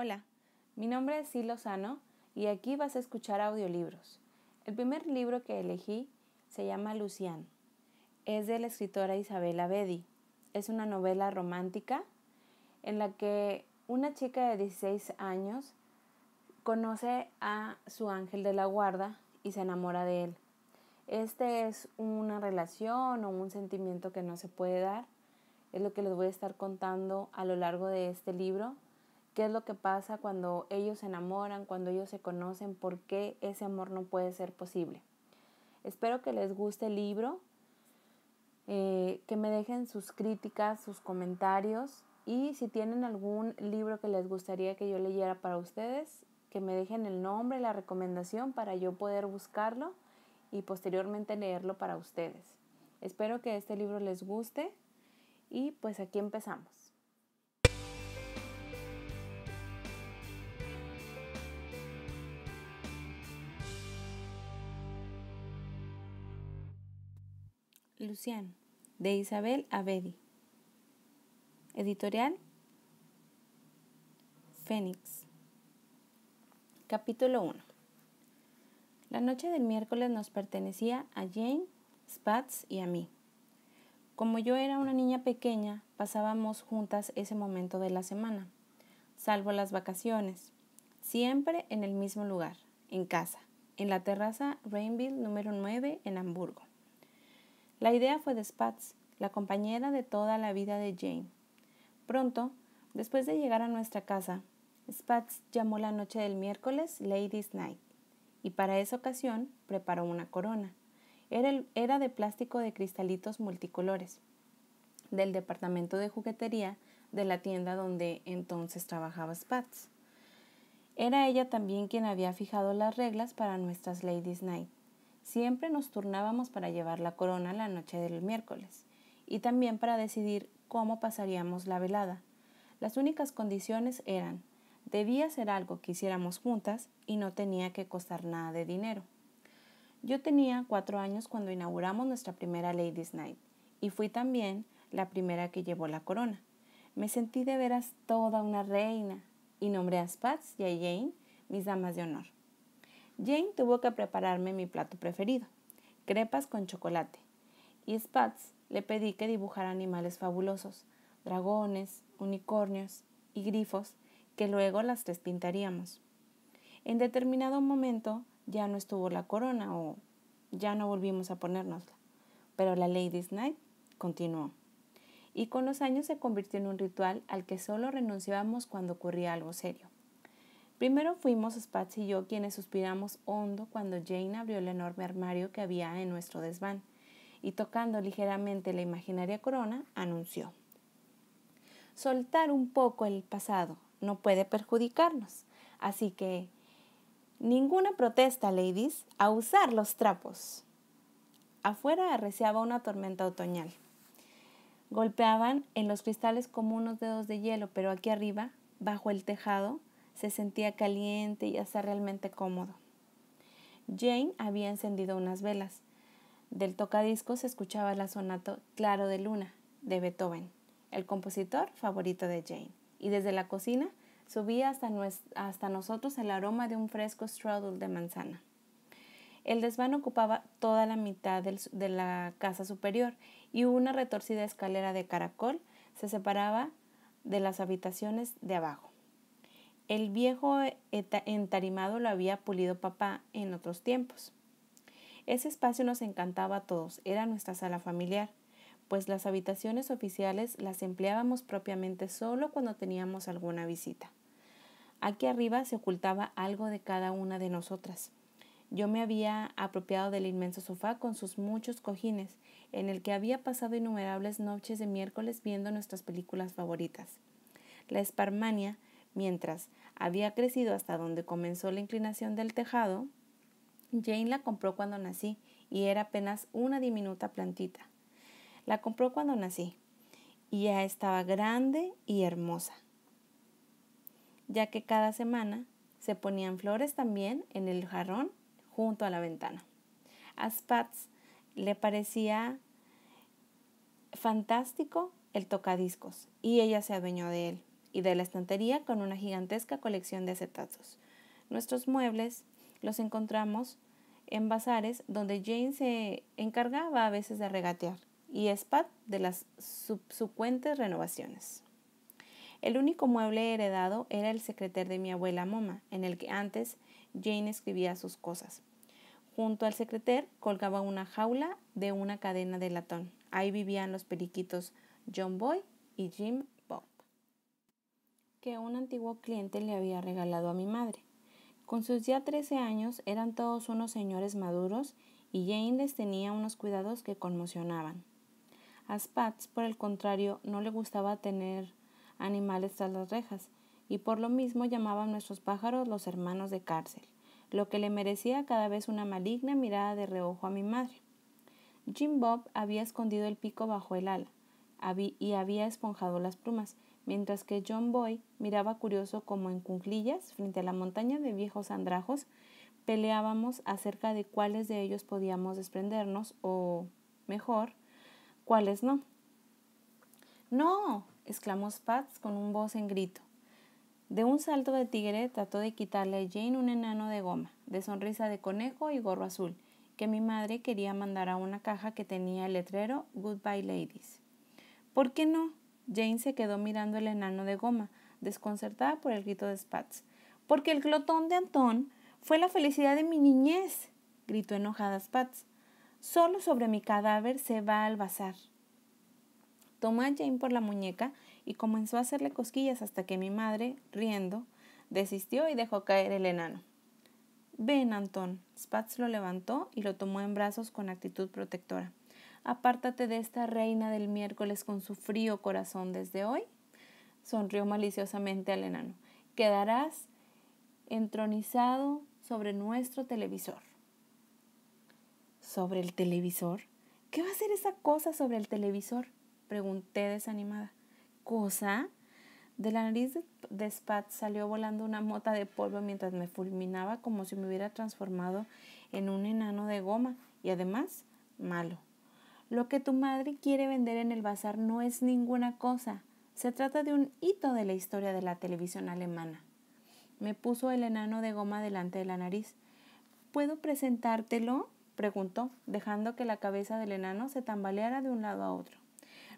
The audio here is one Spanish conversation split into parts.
Hola, mi nombre es Silo Sano y aquí vas a escuchar audiolibros. El primer libro que elegí se llama Lucián. Es de la escritora Isabela Bedi. Es una novela romántica en la que una chica de 16 años conoce a su ángel de la guarda y se enamora de él. Este es una relación o un sentimiento que no se puede dar. Es lo que les voy a estar contando a lo largo de este libro qué es lo que pasa cuando ellos se enamoran, cuando ellos se conocen, por qué ese amor no puede ser posible. Espero que les guste el libro, eh, que me dejen sus críticas, sus comentarios y si tienen algún libro que les gustaría que yo leyera para ustedes, que me dejen el nombre, la recomendación para yo poder buscarlo y posteriormente leerlo para ustedes. Espero que este libro les guste y pues aquí empezamos. Luciano, de Isabel Abedi. Editorial Fénix. Capítulo 1. La noche del miércoles nos pertenecía a Jane, Spatz y a mí. Como yo era una niña pequeña, pasábamos juntas ese momento de la semana, salvo las vacaciones, siempre en el mismo lugar, en casa, en la terraza Rainville número 9 en Hamburgo. La idea fue de Spatz, la compañera de toda la vida de Jane. Pronto, después de llegar a nuestra casa, Spatz llamó la noche del miércoles Ladies Night y para esa ocasión preparó una corona. Era, era de plástico de cristalitos multicolores, del departamento de juguetería de la tienda donde entonces trabajaba Spatz. Era ella también quien había fijado las reglas para nuestras Ladies Night Siempre nos turnábamos para llevar la corona la noche del miércoles y también para decidir cómo pasaríamos la velada. Las únicas condiciones eran, debía ser algo que hiciéramos juntas y no tenía que costar nada de dinero. Yo tenía cuatro años cuando inauguramos nuestra primera Ladies Night y fui también la primera que llevó la corona. Me sentí de veras toda una reina y nombré a Spatz y a Jane mis damas de honor. Jane tuvo que prepararme mi plato preferido, crepas con chocolate. Y Spatz le pedí que dibujara animales fabulosos, dragones, unicornios y grifos, que luego las tres pintaríamos. En determinado momento ya no estuvo la corona o ya no volvimos a ponérnosla, pero la Lady's Night continuó. Y con los años se convirtió en un ritual al que solo renunciábamos cuando ocurría algo serio. Primero fuimos Spatz y yo quienes suspiramos hondo cuando Jane abrió el enorme armario que había en nuestro desván y tocando ligeramente la imaginaria corona, anunció. Soltar un poco el pasado no puede perjudicarnos, así que ninguna protesta, ladies, a usar los trapos. Afuera arreciaba una tormenta otoñal. Golpeaban en los cristales como unos dedos de hielo, pero aquí arriba, bajo el tejado, se sentía caliente y hasta realmente cómodo. Jane había encendido unas velas. Del tocadisco se escuchaba el sonato Claro de Luna de Beethoven, el compositor favorito de Jane. Y desde la cocina subía hasta, nosotros el aroma de un fresco strudel de manzana. El desván ocupaba toda la mitad de la casa superior y una retorcida escalera de caracol se separaba de las habitaciones de abajo. El viejo entarimado lo había pulido papá en otros tiempos. Ese espacio nos encantaba a todos, era nuestra sala familiar, pues las habitaciones oficiales las empleábamos propiamente solo cuando teníamos alguna visita. Aquí arriba se ocultaba algo de cada una de nosotras. Yo me había apropiado del inmenso sofá con sus muchos cojines, en el que había pasado innumerables noches de miércoles viendo nuestras películas favoritas. La esparmania Mientras había crecido hasta donde comenzó la inclinación del tejado, Jane la compró cuando nací y era apenas una diminuta plantita. La compró cuando nací y ya estaba grande y hermosa, ya que cada semana se ponían flores también en el jarrón junto a la ventana. A Spatz le parecía fantástico el tocadiscos y ella se adueñó de él y de la estantería con una gigantesca colección de acetatos. Nuestros muebles los encontramos en bazares donde Jane se encargaba a veces de regatear y Spad de las subsecuentes renovaciones. El único mueble heredado era el secreter de mi abuela Moma, en el que antes Jane escribía sus cosas. Junto al secreter colgaba una jaula de una cadena de latón. Ahí vivían los periquitos John Boy y Jim que un antiguo cliente le había regalado a mi madre. Con sus ya trece años eran todos unos señores maduros y Jane les tenía unos cuidados que conmocionaban. A Spatz, por el contrario, no le gustaba tener animales tras las rejas y por lo mismo llamaban a nuestros pájaros los hermanos de cárcel, lo que le merecía cada vez una maligna mirada de reojo a mi madre. Jim Bob había escondido el pico bajo el ala y había esponjado las plumas, mientras que John Boy miraba curioso como en cunclillas frente a la montaña de viejos andrajos peleábamos acerca de cuáles de ellos podíamos desprendernos o, mejor, cuáles no. No, exclamó Spatz con un voz en grito. De un salto de tigre trató de quitarle a Jane un enano de goma, de sonrisa de conejo y gorro azul, que mi madre quería mandar a una caja que tenía el letrero Goodbye Ladies. ¿Por qué no? Jane se quedó mirando el enano de goma, desconcertada por el grito de Spatz. Porque el glotón de Antón fue la felicidad de mi niñez, gritó enojada Spatz. Solo sobre mi cadáver se va al bazar. Tomó a Jane por la muñeca y comenzó a hacerle cosquillas hasta que mi madre, riendo, desistió y dejó caer el enano. Ven, Antón. Spatz lo levantó y lo tomó en brazos con actitud protectora. Apártate de esta reina del miércoles con su frío corazón desde hoy. Sonrió maliciosamente al enano. Quedarás entronizado sobre nuestro televisor. ¿Sobre el televisor? ¿Qué va a ser esa cosa sobre el televisor? Pregunté desanimada. ¿Cosa? De la nariz de Spat salió volando una mota de polvo mientras me fulminaba como si me hubiera transformado en un enano de goma y además malo. Lo que tu madre quiere vender en el bazar no es ninguna cosa. Se trata de un hito de la historia de la televisión alemana. Me puso el enano de goma delante de la nariz. ¿Puedo presentártelo? preguntó, dejando que la cabeza del enano se tambaleara de un lado a otro.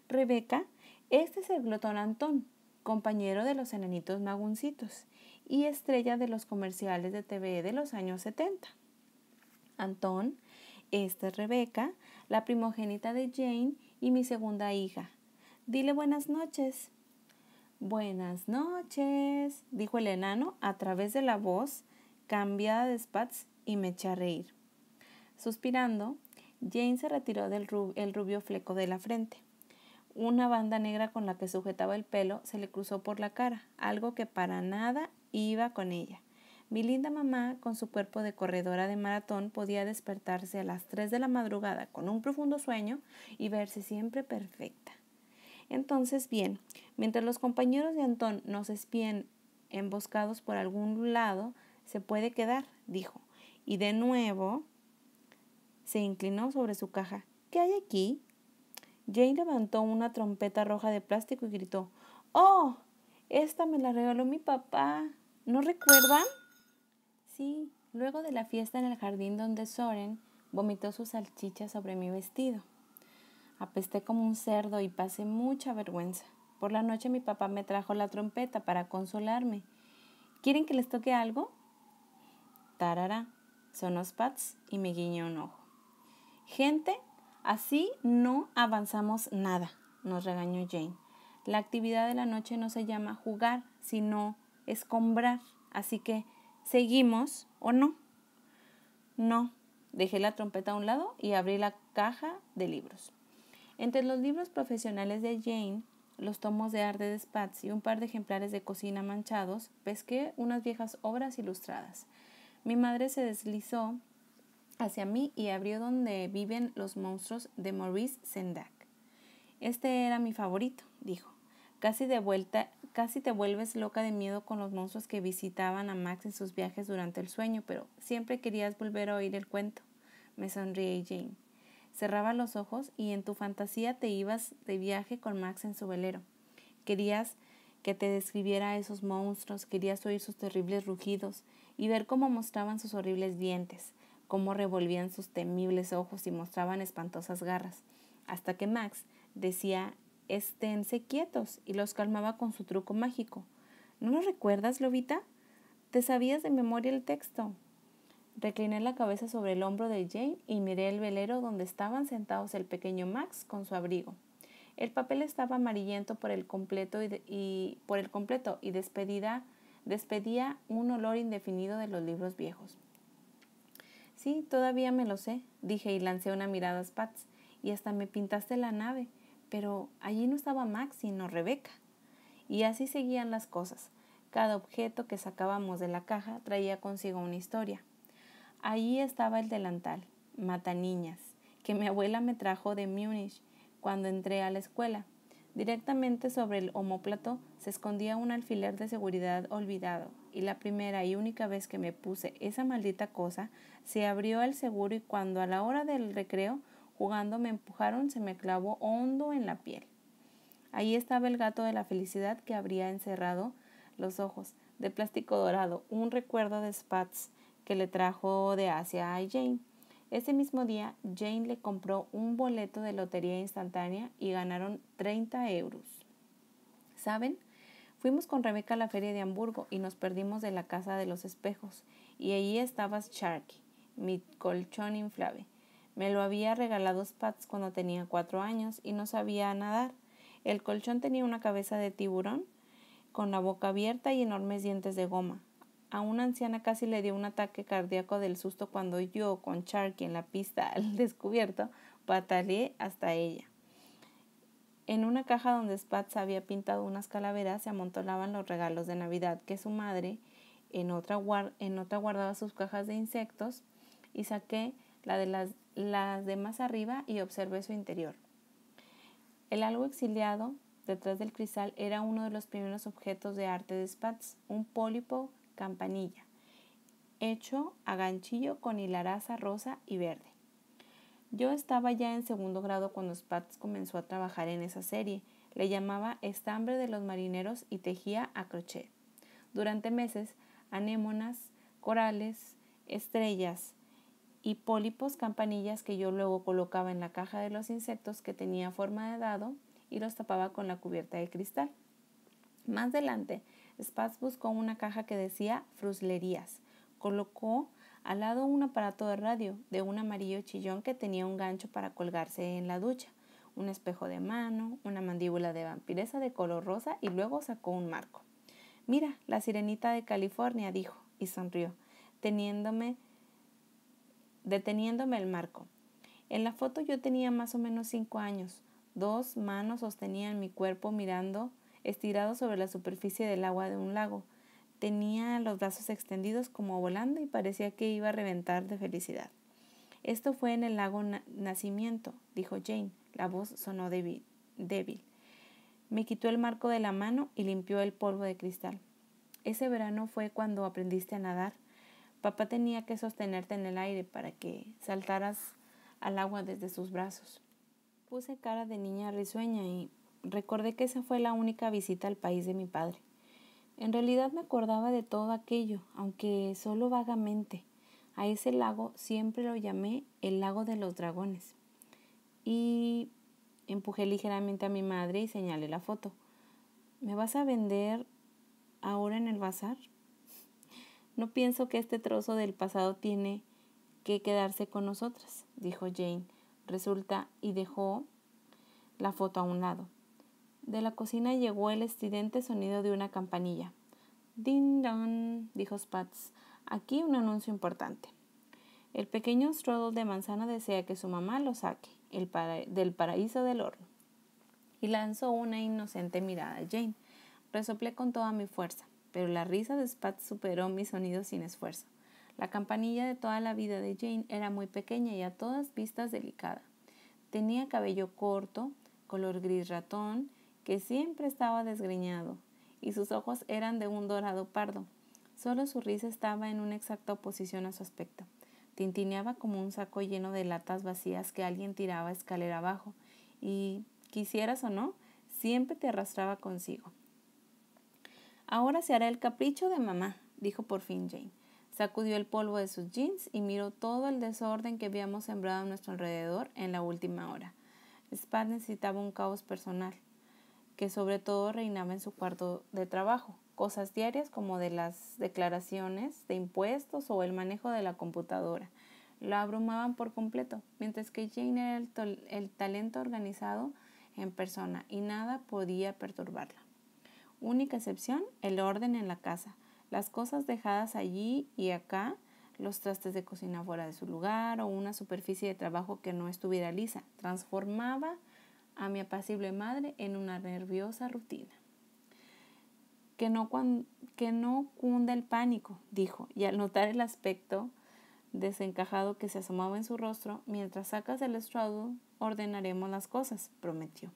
Rebeca, este es el glotón Antón, compañero de los enanitos maguncitos y estrella de los comerciales de TV de los años 70. Antón, esta es Rebeca, la primogénita de Jane y mi segunda hija. Dile buenas noches. Buenas noches, dijo el enano a través de la voz cambiada de spats y me eché a reír. Suspirando, Jane se retiró del rubio fleco de la frente. Una banda negra con la que sujetaba el pelo se le cruzó por la cara, algo que para nada iba con ella. Mi linda mamá, con su cuerpo de corredora de maratón, podía despertarse a las 3 de la madrugada con un profundo sueño y verse siempre perfecta. Entonces, bien, mientras los compañeros de Antón nos espien emboscados por algún lado, se puede quedar, dijo. Y de nuevo se inclinó sobre su caja. ¿Qué hay aquí? Jane levantó una trompeta roja de plástico y gritó, ¡Oh! Esta me la regaló mi papá. ¿No recuerdan? Sí, luego de la fiesta en el jardín donde Soren vomitó su salchicha sobre mi vestido. Apesté como un cerdo y pasé mucha vergüenza. Por la noche mi papá me trajo la trompeta para consolarme. ¿Quieren que les toque algo? Tarara, sonó Spats y me guiñó un ojo. Gente, así no avanzamos nada, nos regañó Jane. La actividad de la noche no se llama jugar, sino escombrar. Así que ¿Seguimos o no? No. Dejé la trompeta a un lado y abrí la caja de libros. Entre los libros profesionales de Jane, los tomos de arte de Spatz y un par de ejemplares de cocina manchados, pesqué unas viejas obras ilustradas. Mi madre se deslizó hacia mí y abrió donde viven los monstruos de Maurice Sendak. Este era mi favorito, dijo. Casi de vuelta Casi te vuelves loca de miedo con los monstruos que visitaban a Max en sus viajes durante el sueño, pero siempre querías volver a oír el cuento. Me sonríe Jane. Cerraba los ojos y en tu fantasía te ibas de viaje con Max en su velero. Querías que te describiera a esos monstruos, querías oír sus terribles rugidos y ver cómo mostraban sus horribles dientes, cómo revolvían sus temibles ojos y mostraban espantosas garras, hasta que Max decía esténse quietos y los calmaba con su truco mágico. ¿No lo recuerdas, Lobita? ¿Te sabías de memoria el texto? Recliné la cabeza sobre el hombro de Jane y miré el velero donde estaban sentados el pequeño Max con su abrigo. El papel estaba amarillento por el completo y, por el completo y despedida, despedía un olor indefinido de los libros viejos. Sí, todavía me lo sé, dije y lancé una mirada a Spatz, y hasta me pintaste la nave pero allí no estaba Max sino Rebeca. Y así seguían las cosas. Cada objeto que sacábamos de la caja traía consigo una historia. Allí estaba el delantal, mataniñas, que mi abuela me trajo de Múnich cuando entré a la escuela. Directamente sobre el omóplato se escondía un alfiler de seguridad olvidado, y la primera y única vez que me puse esa maldita cosa, se abrió el seguro y cuando a la hora del recreo Jugando me empujaron, se me clavó hondo en la piel. Ahí estaba el gato de la felicidad que habría encerrado los ojos, de plástico dorado, un recuerdo de spats que le trajo de Asia a Jane. Ese mismo día, Jane le compró un boleto de lotería instantánea y ganaron 30 euros. ¿Saben? Fuimos con Rebeca a la feria de Hamburgo y nos perdimos de la casa de los espejos. Y allí estaba Sharky, mi colchón inflable. Me lo había regalado Spatz cuando tenía cuatro años y no sabía nadar. El colchón tenía una cabeza de tiburón con la boca abierta y enormes dientes de goma. A una anciana casi le dio un ataque cardíaco del susto cuando yo, con charlie en la pista al descubierto, pataleé hasta ella. En una caja donde Spatz había pintado unas calaveras se amontonaban los regalos de Navidad que su madre en otra, en otra guardaba sus cajas de insectos y saqué la de las las de más arriba y observé su interior. El algo exiliado detrás del cristal era uno de los primeros objetos de arte de Spatz, un pólipo campanilla, hecho a ganchillo con hilaraza rosa y verde. Yo estaba ya en segundo grado cuando Spatz comenzó a trabajar en esa serie. Le llamaba Estambre de los Marineros y tejía a crochet. Durante meses, anémonas, corales, estrellas, y pólipos, campanillas que yo luego colocaba en la caja de los insectos que tenía forma de dado y los tapaba con la cubierta de cristal. Más adelante, Spaz buscó una caja que decía fruslerías. Colocó al lado un aparato de radio de un amarillo chillón que tenía un gancho para colgarse en la ducha, un espejo de mano, una mandíbula de vampiresa de color rosa y luego sacó un marco. Mira, la sirenita de California, dijo, y sonrió, teniéndome Deteniéndome el marco. En la foto yo tenía más o menos cinco años. Dos manos sostenían mi cuerpo mirando, estirado sobre la superficie del agua de un lago. Tenía los brazos extendidos como volando y parecía que iba a reventar de felicidad. Esto fue en el lago Nacimiento, dijo Jane. La voz sonó débil. Me quitó el marco de la mano y limpió el polvo de cristal. Ese verano fue cuando aprendiste a nadar, Papá tenía que sostenerte en el aire para que saltaras al agua desde sus brazos. Puse cara de niña risueña y recordé que esa fue la única visita al país de mi padre. En realidad me acordaba de todo aquello, aunque solo vagamente. A ese lago siempre lo llamé el lago de los dragones. Y empujé ligeramente a mi madre y señalé la foto. ¿Me vas a vender ahora en el bazar? No pienso que este trozo del pasado tiene que quedarse con nosotras, dijo Jane. Resulta y dejó la foto a un lado. De la cocina llegó el estridente sonido de una campanilla. Ding dong, dijo Spatz. Aquí un anuncio importante. El pequeño trodo de manzana desea que su mamá lo saque del paraíso del horno. Y lanzó una inocente mirada a Jane. Resoplé con toda mi fuerza pero la risa de Spat superó mi sonido sin esfuerzo. La campanilla de toda la vida de Jane era muy pequeña y a todas vistas delicada. Tenía cabello corto, color gris ratón, que siempre estaba desgreñado, y sus ojos eran de un dorado pardo. Solo su risa estaba en una exacta oposición a su aspecto. Tintineaba como un saco lleno de latas vacías que alguien tiraba escalera abajo, y, quisieras o no, siempre te arrastraba consigo. Ahora se hará el capricho de mamá, dijo por fin Jane. Sacudió el polvo de sus jeans y miró todo el desorden que habíamos sembrado a nuestro alrededor en la última hora. Spad necesitaba un caos personal, que sobre todo reinaba en su cuarto de trabajo. Cosas diarias como de las declaraciones de impuestos o el manejo de la computadora lo abrumaban por completo, mientras que Jane era el talento organizado en persona y nada podía perturbarla. Única excepción, el orden en la casa. Las cosas dejadas allí y acá, los trastes de cocina fuera de su lugar o una superficie de trabajo que no estuviera lisa, transformaba a mi apacible madre en una nerviosa rutina. Que no, que no cunda el pánico, dijo, y al notar el aspecto desencajado que se asomaba en su rostro, mientras sacas el estrado, ordenaremos las cosas, prometió.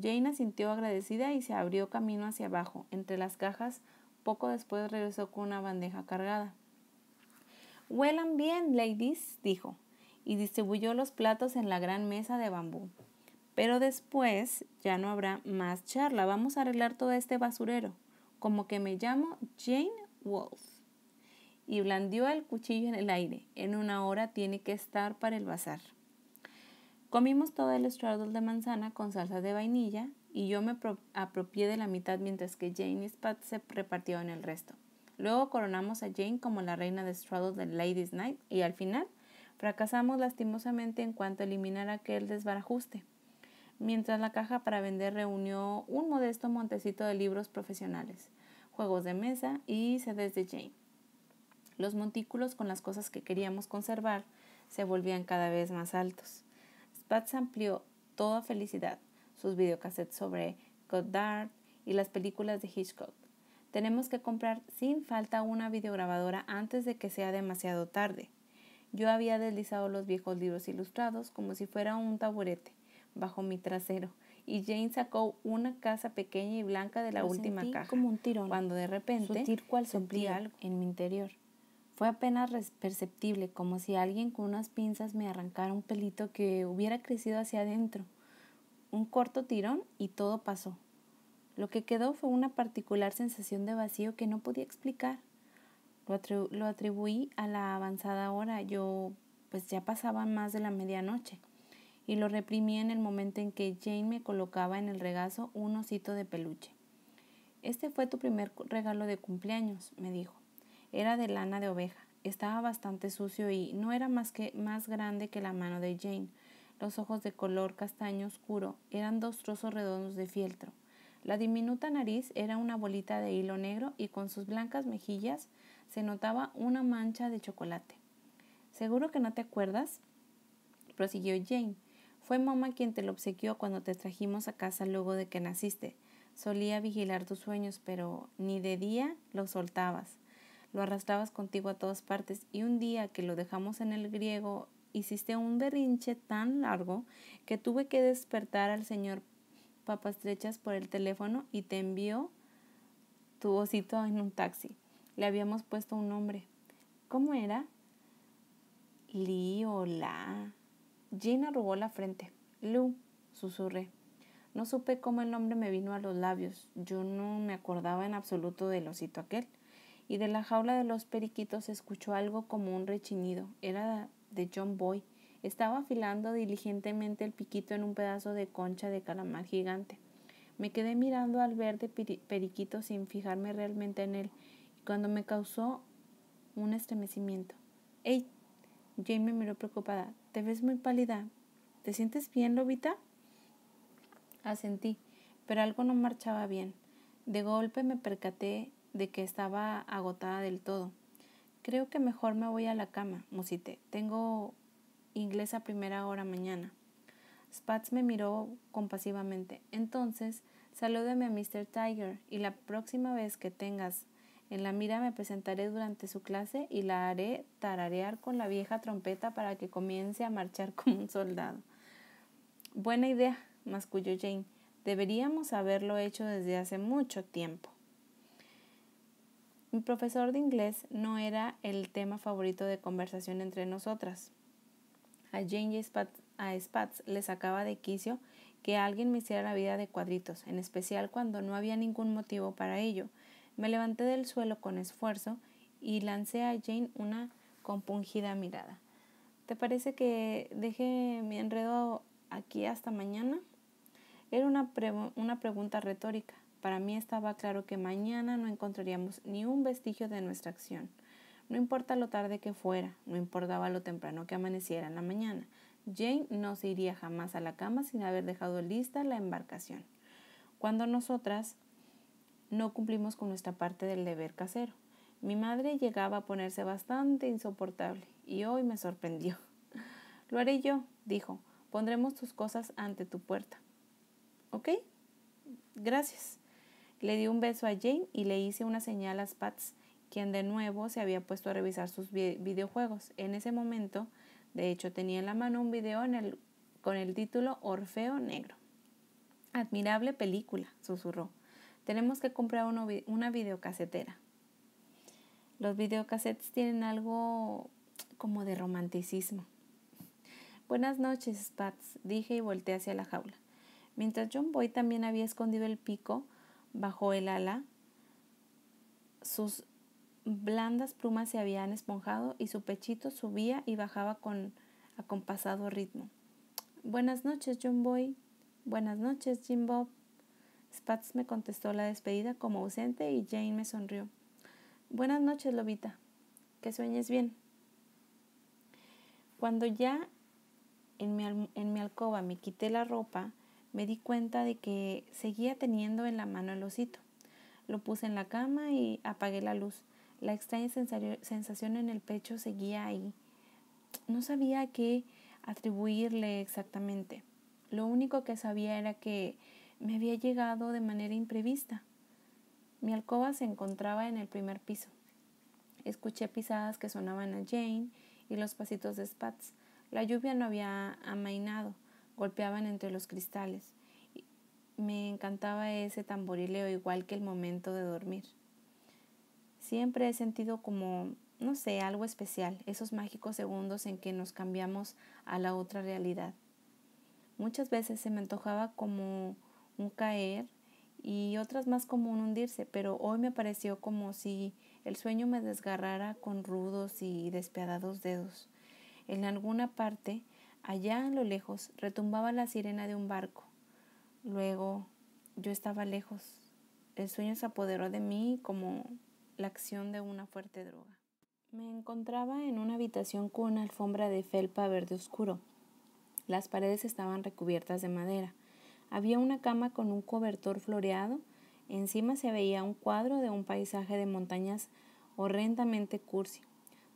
Jane sintió agradecida y se abrió camino hacia abajo, entre las cajas. Poco después regresó con una bandeja cargada. Huelan bien, ladies, dijo, y distribuyó los platos en la gran mesa de bambú. Pero después ya no habrá más charla. Vamos a arreglar todo este basurero. Como que me llamo Jane Wolf. Y blandió el cuchillo en el aire. En una hora tiene que estar para el bazar. Comimos todo el straddle de manzana con salsa de vainilla y yo me apropié de la mitad mientras que Jane y Spat se repartieron el resto. Luego coronamos a Jane como la reina de straddle de Ladies Night y al final fracasamos lastimosamente en cuanto a eliminar aquel desbarajuste, mientras la caja para vender reunió un modesto montecito de libros profesionales, juegos de mesa y sedes de Jane. Los montículos con las cosas que queríamos conservar se volvían cada vez más altos. Pats amplió toda felicidad, sus videocassettes sobre Goddard y las películas de Hitchcock. Tenemos que comprar sin falta una videograbadora antes de que sea demasiado tarde. Yo había deslizado los viejos libros ilustrados como si fuera un taburete bajo mi trasero y Jane sacó una casa pequeña y blanca de la última caja. Como un Cuando de repente sentí algo en mi interior. Fue apenas perceptible, como si alguien con unas pinzas me arrancara un pelito que hubiera crecido hacia adentro. Un corto tirón y todo pasó. Lo que quedó fue una particular sensación de vacío que no podía explicar. Lo, atribuí a la avanzada hora. Yo pues ya pasaba más de la medianoche y lo reprimí en el momento en que Jane me colocaba en el regazo un osito de peluche. Este fue tu primer regalo de cumpleaños, me dijo. Era de lana de oveja, estaba bastante sucio y no era más, que, más grande que la mano de Jane. Los ojos de color castaño oscuro eran dos trozos redondos de fieltro. La diminuta nariz era una bolita de hilo negro y con sus blancas mejillas se notaba una mancha de chocolate. ¿Seguro que no te acuerdas? prosiguió Jane. Fue mamá quien te lo obsequió cuando te trajimos a casa luego de que naciste. Solía vigilar tus sueños, pero ni de día lo soltabas lo arrastrabas contigo a todas partes y un día que lo dejamos en el griego hiciste un berrinche tan largo que tuve que despertar al señor Papastrechas por el teléfono y te envió tu osito en un taxi. Le habíamos puesto un nombre. ¿Cómo era? Liola. Gina arrugó la frente. Lu, susurré. No supe cómo el nombre me vino a los labios. Yo no me acordaba en absoluto del osito aquel y de la jaula de los periquitos escuchó algo como un rechinido. Era de John Boy. Estaba afilando diligentemente el piquito en un pedazo de concha de calamar gigante. Me quedé mirando al verde periquito sin fijarme realmente en él, cuando me causó un estremecimiento. ¡Ey! Jane me miró preocupada. Te ves muy pálida. ¿Te sientes bien, Lobita? Asentí, pero algo no marchaba bien. De golpe me percaté de que estaba agotada del todo. Creo que mejor me voy a la cama, Musite, Tengo inglés a primera hora mañana. Spatz me miró compasivamente. Entonces, salúdeme a Mr. Tiger y la próxima vez que tengas en la mira me presentaré durante su clase y la haré tararear con la vieja trompeta para que comience a marchar como un soldado. Buena idea, masculló Jane. Deberíamos haberlo hecho desde hace mucho tiempo. Mi profesor de inglés no era el tema favorito de conversación entre nosotras. A Jane y a Spatz le sacaba de quicio que alguien me hiciera la vida de cuadritos, en especial cuando no había ningún motivo para ello. Me levanté del suelo con esfuerzo y lancé a Jane una compungida mirada. ¿Te parece que deje mi enredo aquí hasta mañana? Era una, una pregunta retórica. Para mí estaba claro que mañana no encontraríamos ni un vestigio de nuestra acción. No importa lo tarde que fuera, no importaba lo temprano que amaneciera en la mañana, Jane no se iría jamás a la cama sin haber dejado lista la embarcación. Cuando nosotras no cumplimos con nuestra parte del deber casero. Mi madre llegaba a ponerse bastante insoportable y hoy me sorprendió. Lo haré yo, dijo. Pondremos tus cosas ante tu puerta. ¿Ok? Gracias. Le di un beso a Jane y le hice una señal a Spats, quien de nuevo se había puesto a revisar sus videojuegos. En ese momento, de hecho, tenía en la mano un video con el título Orfeo Negro. Admirable película, susurró. Tenemos que comprar una videocasetera. Los videocasetes tienen algo como de romanticismo. Buenas noches, Spats, dije y volteé hacia la jaula. Mientras John Boy también había escondido el pico, Bajó el ala. Sus blandas plumas se habían esponjado y su pechito subía y bajaba con acompasado ritmo. Buenas noches, John Boy. Buenas noches, Jim Bob. spats me contestó la despedida como ausente y Jane me sonrió. Buenas noches, Lobita. Que sueñes bien. Cuando ya en mi alcoba me quité la ropa, me di cuenta de que seguía teniendo en la mano el osito. Lo puse en la cama y apagué la luz. La extraña sensación en el pecho seguía ahí. No sabía qué atribuirle exactamente. Lo único que sabía era que me había llegado de manera imprevista. Mi alcoba se encontraba en el primer piso. Escuché pisadas que sonaban a Jane y los pasitos de Spats. La lluvia no había amainado golpeaban entre los cristales. Me encantaba ese tamborileo igual que el momento de dormir. Siempre he sentido como, no sé, algo especial, esos mágicos segundos en que nos cambiamos a la otra realidad. Muchas veces se me antojaba como un caer y otras más como un hundirse, pero hoy me pareció como si el sueño me desgarrara con rudos y despiadados dedos. En alguna parte Allá a lo lejos retumbaba la sirena de un barco. Luego yo estaba lejos. El sueño se apoderó de mí como la acción de una fuerte droga. Me encontraba en una habitación con una alfombra de felpa verde oscuro. Las paredes estaban recubiertas de madera. Había una cama con un cobertor floreado. Encima se veía un cuadro de un paisaje de montañas horrendamente cursi.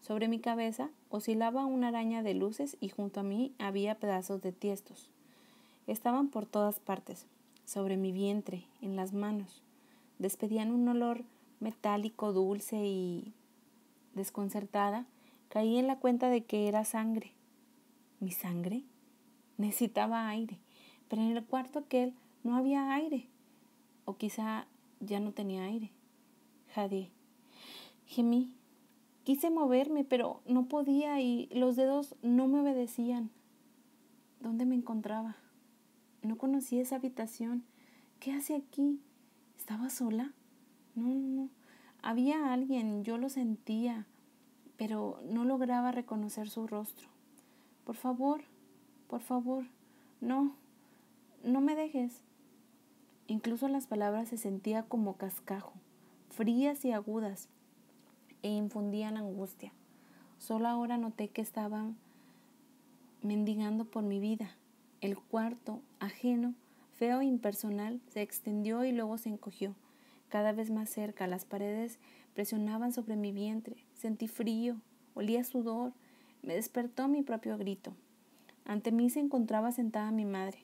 Sobre mi cabeza oscilaba una araña de luces y junto a mí había pedazos de tiestos. Estaban por todas partes, sobre mi vientre, en las manos. Despedían un olor metálico, dulce y... Desconcertada, caí en la cuenta de que era sangre. ¿Mi sangre? Necesitaba aire, pero en el cuarto aquel no había aire. O quizá ya no tenía aire. Jadeé. Gemí Quise moverme, pero no podía y los dedos no me obedecían. ¿Dónde me encontraba? No conocía esa habitación. ¿Qué hace aquí? ¿Estaba sola? No, no, no. Había alguien, yo lo sentía, pero no lograba reconocer su rostro. Por favor, por favor, no, no me dejes. Incluso las palabras se sentían como cascajo, frías y agudas e infundían angustia. Solo ahora noté que estaban mendigando por mi vida. El cuarto, ajeno, feo e impersonal, se extendió y luego se encogió. Cada vez más cerca, las paredes presionaban sobre mi vientre. Sentí frío, olía sudor. Me despertó mi propio grito. Ante mí se encontraba sentada mi madre.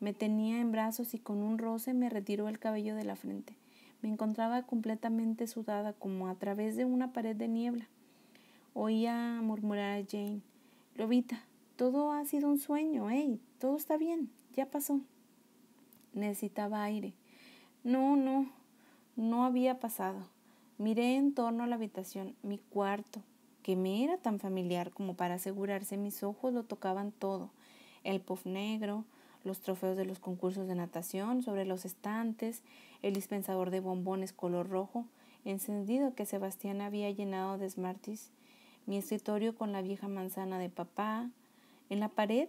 Me tenía en brazos y con un roce me retiró el cabello de la frente. Me encontraba completamente sudada como a través de una pared de niebla. Oía murmurar a Jane, Lovita todo ha sido un sueño, eh todo está bien, ya pasó. Necesitaba aire. No, no, no había pasado. Miré en torno a la habitación, mi cuarto, que me era tan familiar como para asegurarse mis ojos lo tocaban todo. El puff negro, los trofeos de los concursos de natación sobre los estantes, el dispensador de bombones color rojo, encendido que Sebastián había llenado de Smarties, mi escritorio con la vieja manzana de papá, en la pared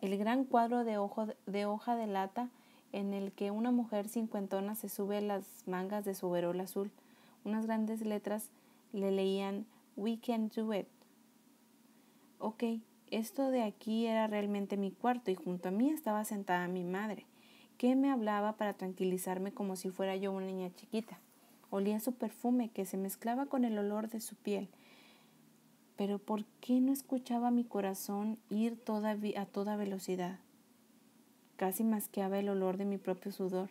el gran cuadro de, ojo, de hoja de lata en el que una mujer cincuentona se sube las mangas de su verol azul. Unas grandes letras le leían We can do it. Ok, esto de aquí era realmente mi cuarto y junto a mí estaba sentada mi madre, que me hablaba para tranquilizarme como si fuera yo una niña chiquita. Olía su perfume que se mezclaba con el olor de su piel. Pero ¿por qué no escuchaba mi corazón ir toda a toda velocidad? Casi masqueaba el olor de mi propio sudor.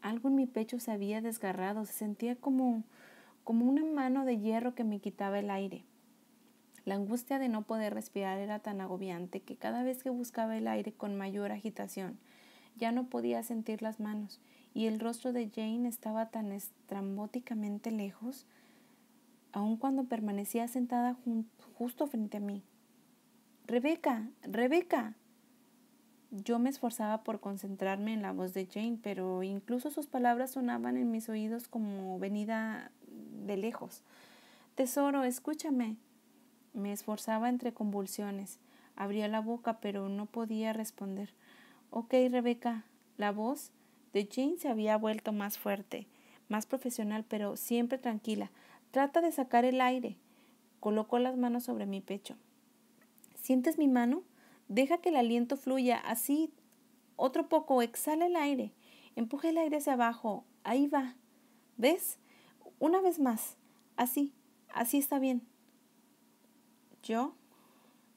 Algo en mi pecho se había desgarrado, se sentía como, como una mano de hierro que me quitaba el aire. La angustia de no poder respirar era tan agobiante que cada vez que buscaba el aire con mayor agitación, ya no podía sentir las manos y el rostro de Jane estaba tan estrambóticamente lejos, aun cuando permanecía sentada justo frente a mí. Rebeca, Rebeca. Yo me esforzaba por concentrarme en la voz de Jane, pero incluso sus palabras sonaban en mis oídos como venida de lejos. Tesoro, escúchame. Me esforzaba entre convulsiones. Abría la boca, pero no podía responder. Ok, Rebeca. La voz de Jane se había vuelto más fuerte, más profesional, pero siempre tranquila. Trata de sacar el aire. Colocó las manos sobre mi pecho. ¿Sientes mi mano? Deja que el aliento fluya, así. Otro poco, exhala el aire. Empuja el aire hacia abajo. Ahí va. ¿Ves? Una vez más. Así, así está bien. Yo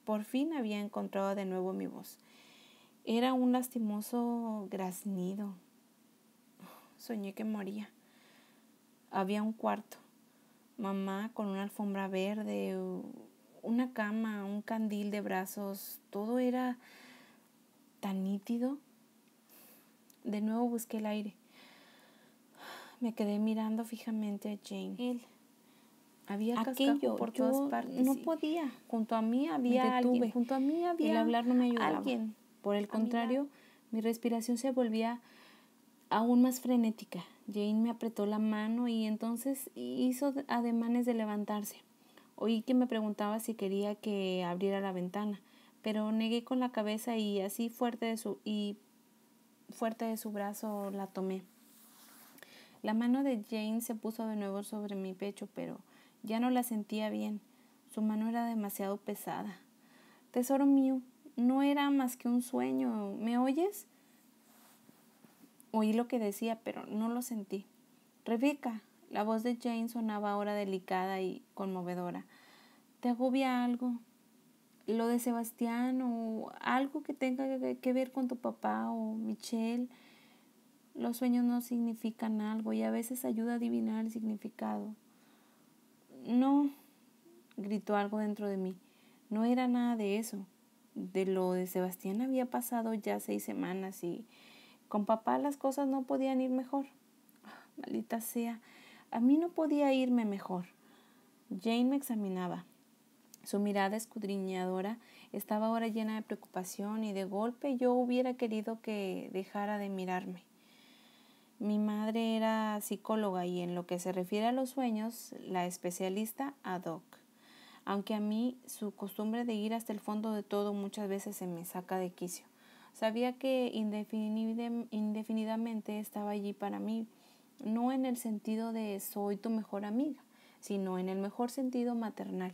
por fin había encontrado de nuevo mi voz. Era un lastimoso graznido. Soñé que moría. Había un cuarto. Mamá con una alfombra verde, una cama, un candil de brazos. Todo era tan nítido. De nuevo busqué el aire. Me quedé mirando fijamente a Jane. Había aquello, por todas partes, no podía. Junto a mí había alguien. Junto a mí había El hablar no me ayudaba. Alguien. Por el contrario, mi respiración se volvía aún más frenética. Jane me apretó la mano y entonces hizo ademanes de levantarse. Oí que me preguntaba si quería que abriera la ventana, pero negué con la cabeza y así fuerte de su y fuerte de su brazo la tomé. La mano de Jane se puso de nuevo sobre mi pecho, pero ya no la sentía bien. Su mano era demasiado pesada. Tesoro mío, no era más que un sueño. ¿Me oyes? Oí lo que decía, pero no lo sentí. Rebeca, la voz de Jane sonaba ahora delicada y conmovedora. ¿Te agobia algo? ¿Lo de Sebastián o algo que tenga que ver con tu papá o Michelle? Los sueños no significan algo y a veces ayuda a adivinar el significado. No, gritó algo dentro de mí. No era nada de eso. De lo de Sebastián había pasado ya seis semanas y con papá las cosas no podían ir mejor. Ah, maldita sea, a mí no podía irme mejor. Jane me examinaba. Su mirada escudriñadora estaba ahora llena de preocupación y de golpe yo hubiera querido que dejara de mirarme. Mi madre era psicóloga y en lo que se refiere a los sueños, la especialista ad hoc. Aunque a mí su costumbre de ir hasta el fondo de todo muchas veces se me saca de quicio. Sabía que indefinidamente estaba allí para mí, no en el sentido de soy tu mejor amiga, sino en el mejor sentido maternal.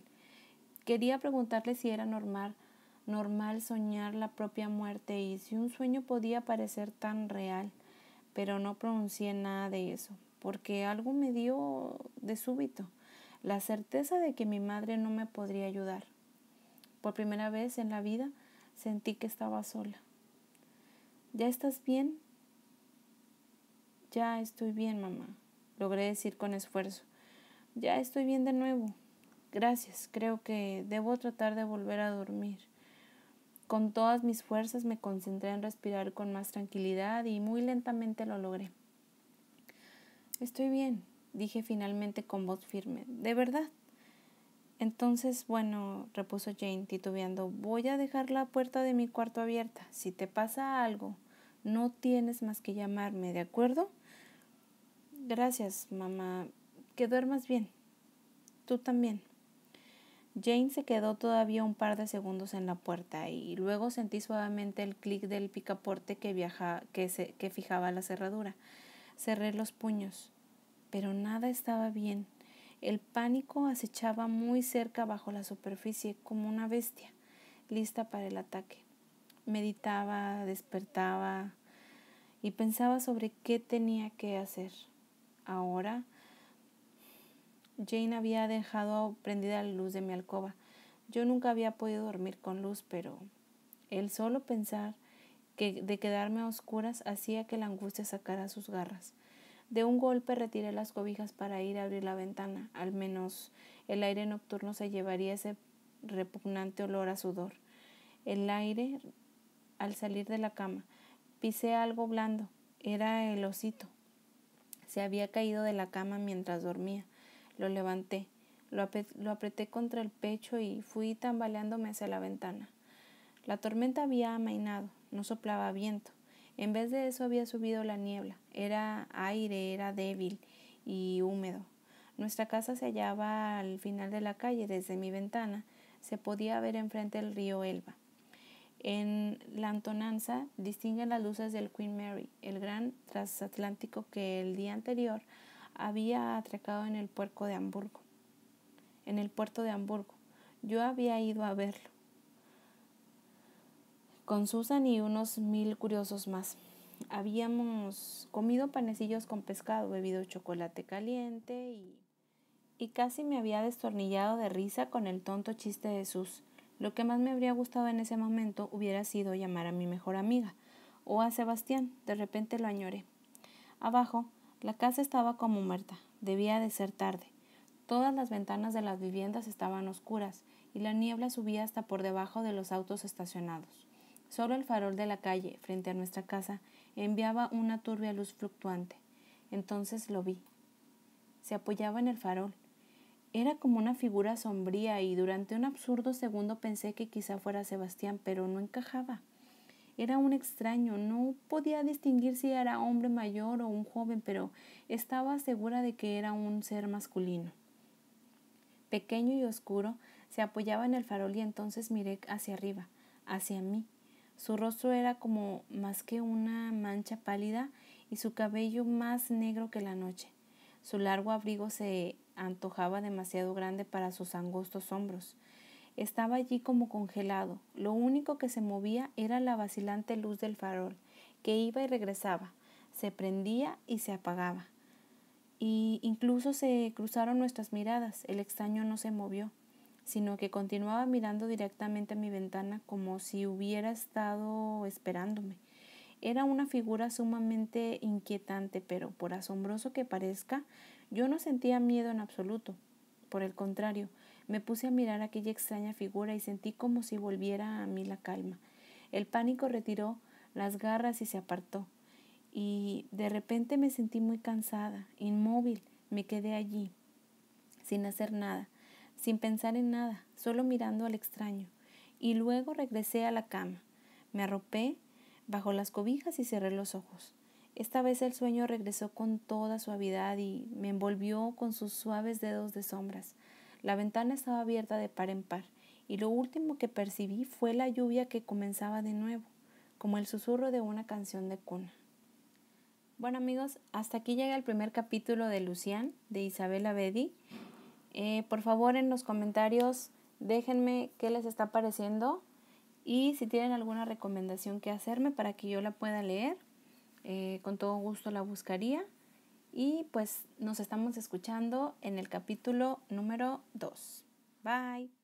Quería preguntarle si era normal, normal soñar la propia muerte y si un sueño podía parecer tan real pero no pronuncié nada de eso, porque algo me dio de súbito la certeza de que mi madre no me podría ayudar. Por primera vez en la vida sentí que estaba sola. ¿Ya estás bien? Ya estoy bien, mamá, logré decir con esfuerzo. Ya estoy bien de nuevo. Gracias, creo que debo tratar de volver a dormir. Con todas mis fuerzas me concentré en respirar con más tranquilidad y muy lentamente lo logré. Estoy bien, dije finalmente con voz firme. ¿De verdad? Entonces, bueno, repuso Jane titubeando, voy a dejar la puerta de mi cuarto abierta. Si te pasa algo, no tienes más que llamarme, ¿de acuerdo? Gracias, mamá. Que duermas bien. Tú también. Jane se quedó todavía un par de segundos en la puerta y luego sentí suavemente el clic del picaporte que, que, que fijaba la cerradura. Cerré los puños, pero nada estaba bien. El pánico acechaba muy cerca bajo la superficie como una bestia, lista para el ataque. Meditaba, despertaba y pensaba sobre qué tenía que hacer. Ahora, Jane había dejado prendida la luz de mi alcoba. Yo nunca había podido dormir con luz, pero el solo pensar que de quedarme a oscuras hacía que la angustia sacara sus garras. De un golpe retiré las cobijas para ir a abrir la ventana. Al menos el aire nocturno se llevaría ese repugnante olor a sudor. El aire, al salir de la cama, pisé algo blando. Era el osito. Se había caído de la cama mientras dormía. Lo levanté, lo, apreté contra el pecho y fui tambaleándome hacia la ventana. La tormenta había amainado, no soplaba viento. En vez de eso había subido la niebla. Era aire, era débil y húmedo. Nuestra casa se hallaba al final de la calle. Desde mi ventana se podía ver enfrente el río Elba. En la antonanza distinguen las luces del Queen Mary, el gran transatlántico que el día anterior había atracado en el puerto de Hamburgo. En el puerto de Hamburgo. Yo había ido a verlo. Con Susan y unos mil curiosos más. Habíamos comido panecillos con pescado, bebido chocolate caliente y, y casi me había destornillado de risa con el tonto chiste de Sus. Lo que más me habría gustado en ese momento hubiera sido llamar a mi mejor amiga o a Sebastián. De repente lo añoré. Abajo, la casa estaba como muerta, debía de ser tarde. Todas las ventanas de las viviendas estaban oscuras y la niebla subía hasta por debajo de los autos estacionados. Solo el farol de la calle, frente a nuestra casa, enviaba una turbia luz fluctuante. Entonces lo vi. Se apoyaba en el farol. Era como una figura sombría y durante un absurdo segundo pensé que quizá fuera Sebastián, pero no encajaba. Era un extraño, no podía distinguir si era hombre mayor o un joven, pero estaba segura de que era un ser masculino. Pequeño y oscuro, se apoyaba en el farol y entonces miré hacia arriba, hacia mí. Su rostro era como más que una mancha pálida y su cabello más negro que la noche. Su largo abrigo se antojaba demasiado grande para sus angostos hombros. Estaba allí como congelado. Lo único que se movía era la vacilante luz del farol, que iba y regresaba, se prendía y se apagaba. Y incluso se cruzaron nuestras miradas. El extraño no se movió, sino que continuaba mirando directamente a mi ventana como si hubiera estado esperándome. Era una figura sumamente inquietante, pero por asombroso que parezca, yo no sentía miedo en absoluto. Por el contrario, me puse a mirar aquella extraña figura y sentí como si volviera a mí la calma. El pánico retiró las garras y se apartó. Y de repente me sentí muy cansada, inmóvil. Me quedé allí, sin hacer nada, sin pensar en nada, solo mirando al extraño. Y luego regresé a la cama. Me arropé bajo las cobijas y cerré los ojos. Esta vez el sueño regresó con toda suavidad y me envolvió con sus suaves dedos de sombras. La ventana estaba abierta de par en par, y lo último que percibí fue la lluvia que comenzaba de nuevo, como el susurro de una canción de cuna. Bueno amigos, hasta aquí llega el primer capítulo de Lucian, de Isabel Bedi. Eh, por favor en los comentarios déjenme qué les está pareciendo y si tienen alguna recomendación que hacerme para que yo la pueda leer, eh, con todo gusto la buscaría y pues nos estamos escuchando en el capítulo número 2. Bye.